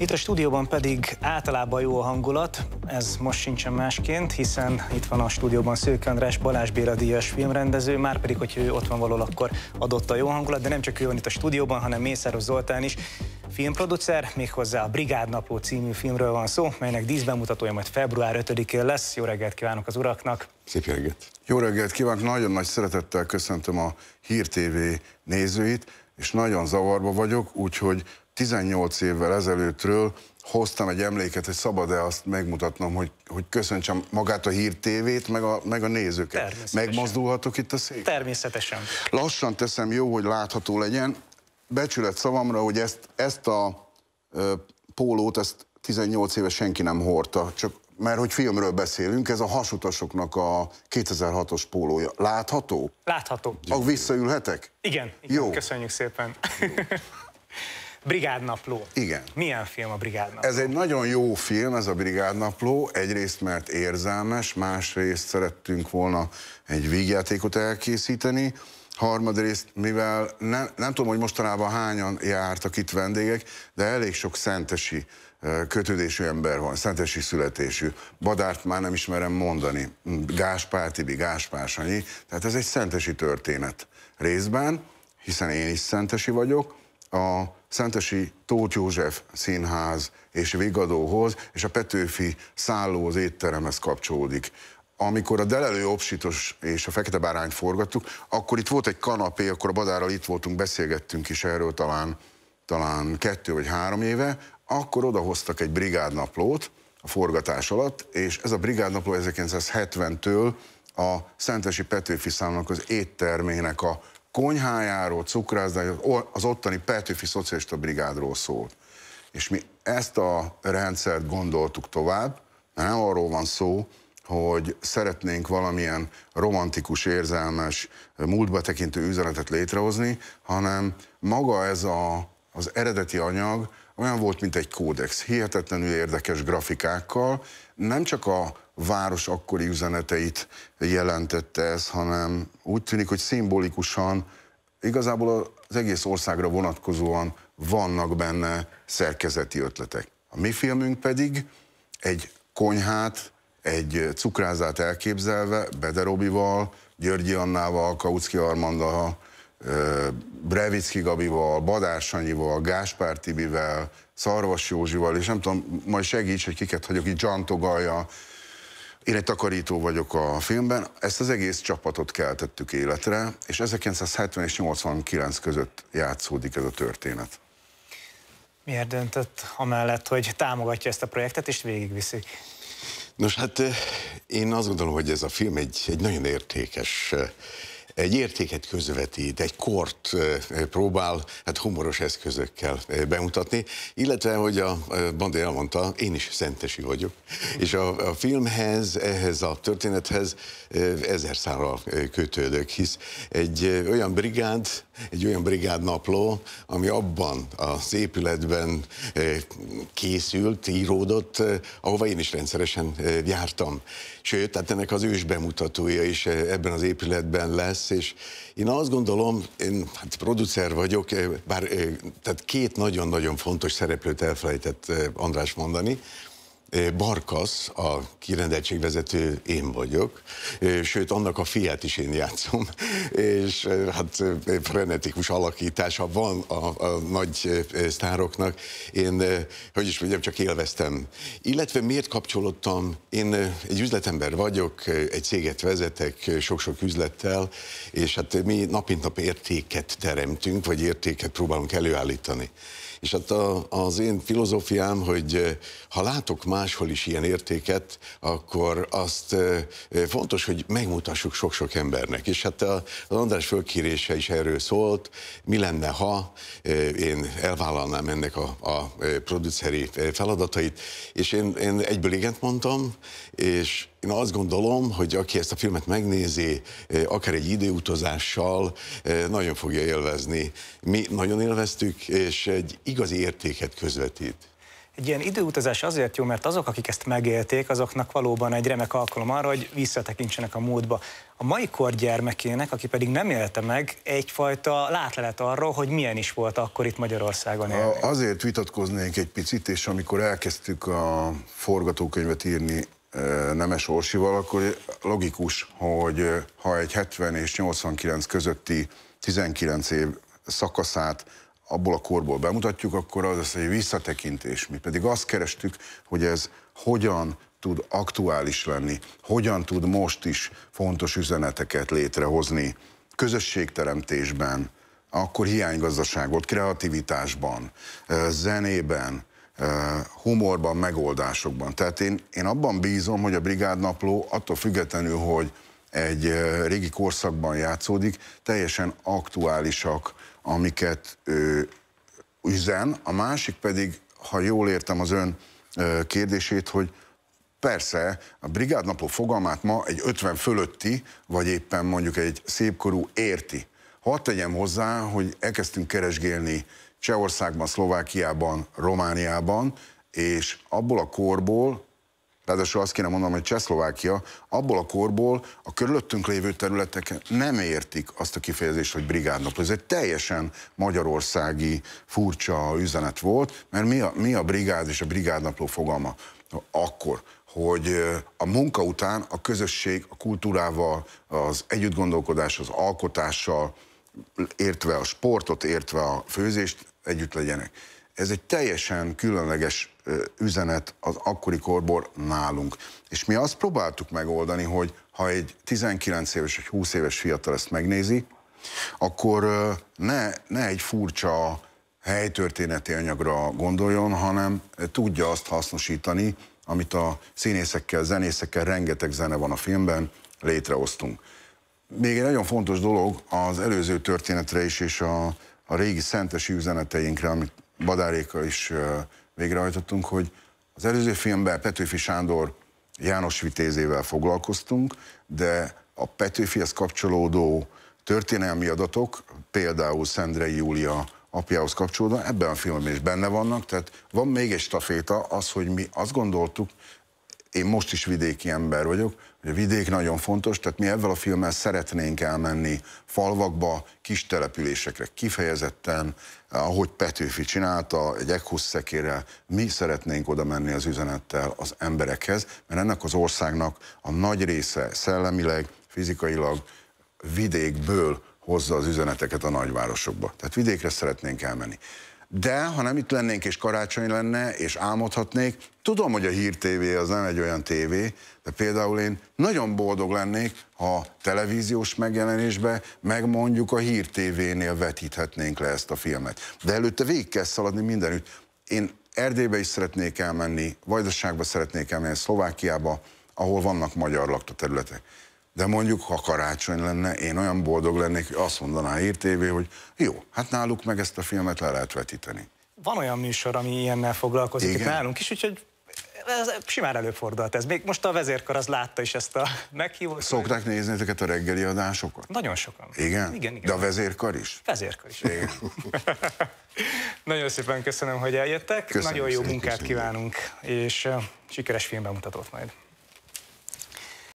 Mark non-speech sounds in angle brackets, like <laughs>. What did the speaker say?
Itt a stúdióban pedig általában jó a hangulat, ez most sincsen másként, hiszen itt van a stúdióban Szőke András Balázs Béla díjas filmrendező, már pedig, hogyha ő ott van való, akkor adott a jó hangulat, de nem csak ő van itt a stúdióban, hanem Mészáros Zoltán is, filmproducer, méghozzá a Brigád Napló című filmről van szó, melynek díszbemutatója majd február 5-én lesz. Jó reggelt kívánok az uraknak! Szép reggelt! Jó reggelt kívánok! Nagyon nagy szeretettel köszöntöm a Hír TV nézőit, és nagyon zavarba vagyok, úgyhogy 18 évvel ezelőttről hoztam egy emléket, hogy szabad-e azt megmutatnom, hogy, hogy köszöntsem magát a Hír TV-t, meg a, meg a nézőket. Megmozdulhatok itt a szék? Természetesen. Lassan teszem, jó, hogy látható legyen. Becsület szavamra, hogy ezt, ezt a ö, pólót, ezt 18 éve senki nem hordta, csak mert hogy filmről beszélünk, ez a hasutasoknak a 2006-os pólója. Látható? Látható. Akkor visszaülhetek? Igen, igen, Jó. köszönjük szépen. Jó. <laughs> Brigádnapló. Igen. Milyen film a Brigádnapló? Ez egy nagyon jó film, ez a Brigádnapló. Egyrészt, mert érzelmes, másrészt szerettünk volna egy vígjátékot elkészíteni, harmadrészt, mivel nem, nem tudom, hogy mostanában hányan jártak itt vendégek, de elég sok szentesi kötődésű ember van, szentesi születésű. Badárt már nem ismerem mondani. Gáspár Tibi, Gáspár Sanyi. Tehát ez egy szentesi történet részben, hiszen én is szentesi vagyok, a Szentesi Tóth József Színház és Vigadóhoz, és a Petőfi szálló az étteremhez kapcsolódik. Amikor a Delelő Opsitos és a Fekete Bárányt forgattuk, akkor itt volt egy kanapé, akkor a Badárral itt voltunk, beszélgettünk is erről talán, talán kettő vagy három éve, akkor odahoztak egy brigádnaplót a forgatás alatt, és ez a brigádnapló 1970-től a Szentesi Petőfi számnak az éttermének a konyhájáról, cukrászdájáról, az ottani Petőfi Szocialista Brigádról szólt. És mi ezt a rendszert gondoltuk tovább, mert nem arról van szó, hogy szeretnénk valamilyen romantikus, érzelmes, múltba tekintő üzenetet létrehozni, hanem maga ez a, az eredeti anyag olyan volt, mint egy kódex, hihetetlenül érdekes grafikákkal, nem csak a város akkori üzeneteit jelentette ez, hanem úgy tűnik, hogy szimbolikusan igazából az egész országra vonatkozóan vannak benne szerkezeti ötletek. A mi filmünk pedig egy konyhát, egy cukrázát elképzelve, Bederobival, Györgyi Annával, Kautsky Armanda, Brevicki Gabival, Badár Sanyival, Gáspár Tibivel, Szarvas Józsival, és nem tudom, majd segíts, hogy kiket hagyok itt, John Togalja, én egy takarító vagyok a filmben, ezt az egész csapatot keltettük életre, és 1970 és 89 között játszódik ez a történet. Miért döntött amellett, hogy támogatja ezt a projektet, és végigviszik? Nos, hát eh, én azt gondolom, hogy ez a film egy, egy nagyon értékes eh, egy értéket közvetít, egy kort próbál hát humoros eszközökkel bemutatni, illetve, hogy a Bandi elmondta, én is szentesi vagyok, és a, a filmhez, ehhez a történethez ezer szállal kötődök, hisz egy olyan brigád, egy olyan brigád napló, ami abban az épületben készült, íródott, ahova én is rendszeresen jártam. Sőt, tehát ennek az ős bemutatója is ebben az épületben lesz, lesz, és én azt gondolom, én hát producer vagyok, bár tehát két nagyon-nagyon fontos szereplőt elfelejtett András mondani, Barkasz, a kirendeltségvezető én vagyok, sőt annak a fiát is én játszom, <laughs> és hát frenetikus alakítása van a, a nagy sztároknak. Én, hogy is mondjam, csak élveztem. Illetve miért kapcsolódtam? Én egy üzletember vagyok, egy céget vezetek sok-sok üzlettel, és hát mi napint nap értéket teremtünk, vagy értéket próbálunk előállítani. És hát a, az én filozófiám, hogy eh, ha látok máshol is ilyen értéket, akkor azt eh, eh, fontos, hogy megmutassuk sok-sok embernek. És hát az András fölkérése is erről szólt, mi lenne, ha én elvállalnám ennek a, a produceri feladatait, és én, én egyből igent mondtam, és én azt gondolom, hogy aki ezt a filmet megnézi, akár egy időutazással, nagyon fogja élvezni. Mi nagyon élveztük, és egy igazi értéket közvetít. Egy ilyen időutazás azért jó, mert azok, akik ezt megélték, azoknak valóban egy remek alkalom arra, hogy visszatekintsenek a múltba. A mai kor gyermekének, aki pedig nem élte meg, egyfajta látlelet arról, hogy milyen is volt akkor itt Magyarországon élni. Azért vitatkoznék egy picit, és amikor elkezdtük a forgatókönyvet írni Nemes Orsival, akkor logikus, hogy ha egy 70 és 89 közötti 19 év szakaszát abból a korból bemutatjuk, akkor az az egy visszatekintés. Mi pedig azt kerestük, hogy ez hogyan tud aktuális lenni, hogyan tud most is fontos üzeneteket létrehozni közösségteremtésben, akkor hiánygazdaságot, kreativitásban, zenében, humorban, megoldásokban. Tehát én, én abban bízom, hogy a brigádnapló attól függetlenül, hogy egy régi korszakban játszódik, teljesen aktuálisak, amiket ő üzen. A másik pedig, ha jól értem az ön kérdését, hogy Persze, a brigádnapló fogalmát ma egy 50 fölötti, vagy éppen mondjuk egy szépkorú érti. Hadd tegyem hozzá, hogy elkezdtünk keresgélni Csehországban, Szlovákiában, Romániában, és abból a korból, ráadásul azt kéne mondanom, hogy Csehszlovákia, abból a korból a körülöttünk lévő területeken nem értik azt a kifejezést, hogy brigádnapló. Ez egy teljesen magyarországi furcsa üzenet volt, mert mi a, mi a brigád és a brigádnapló fogalma akkor? hogy a munka után a közösség a kultúrával, az együttgondolkodás, az alkotással, értve a sportot, értve a főzést együtt legyenek. Ez egy teljesen különleges üzenet az akkori korból nálunk. És mi azt próbáltuk megoldani, hogy ha egy 19 éves, vagy 20 éves fiatal ezt megnézi, akkor ne, ne egy furcsa helytörténeti anyagra gondoljon, hanem tudja azt hasznosítani, amit a színészekkel, zenészekkel, rengeteg zene van a filmben, létrehoztunk még egy nagyon fontos dolog az előző történetre is, és a, a régi szentesi üzeneteinkre, amit Badárékkal is végrehajtottunk, hogy az előző filmben Petőfi Sándor János Vitézével foglalkoztunk, de a Petőfihez kapcsolódó történelmi adatok, például Szendrei Júlia apjához kapcsolódóan ebben a filmben is benne vannak, tehát van még egy staféta, az, hogy mi azt gondoltuk, én most is vidéki ember vagyok, hogy a vidék nagyon fontos, tehát mi ezzel a filmmel szeretnénk elmenni falvakba, kis településekre kifejezetten, ahogy Petőfi csinálta, egy ekhusszekére, mi szeretnénk oda menni az üzenettel az emberekhez, mert ennek az országnak a nagy része szellemileg, fizikailag vidékből hozza az üzeneteket a nagyvárosokba. Tehát vidékre szeretnénk elmenni. De ha nem itt lennénk, és karácsony lenne, és álmodhatnék, tudom, hogy a Hír TV az nem egy olyan tévé, de például én nagyon boldog lennék, ha televíziós megjelenésbe meg mondjuk a Hír TV-nél vetíthetnénk le ezt a filmet. De előtte végig kell szaladni mindenütt. Én Erdélybe is szeretnék elmenni, Vajdaságba szeretnék elmenni, Szlovákiába, ahol vannak magyar lakta területek. De mondjuk, ha karácsony lenne, én olyan boldog lennék, hogy azt mondaná a hírtévé, hogy jó, hát náluk meg ezt a filmet le lehet vetíteni. Van olyan műsor, ami ilyennel foglalkozik Igen? itt nálunk is, úgyhogy ez simán előfordult ez. Még most a vezérkar az látta is ezt a <laughs> meghívót. Szokták nézni ezeket a reggeli adásokat? Nagyon sokan. Igen? Igen, igen. De a vezérkar is? Vezérkar is. Igen. <laughs> Nagyon szépen köszönöm, hogy eljöttek. Köszönöm Nagyon jó szépen, munkát köszönöm. kívánunk, és sikeres filmbemutatót majd.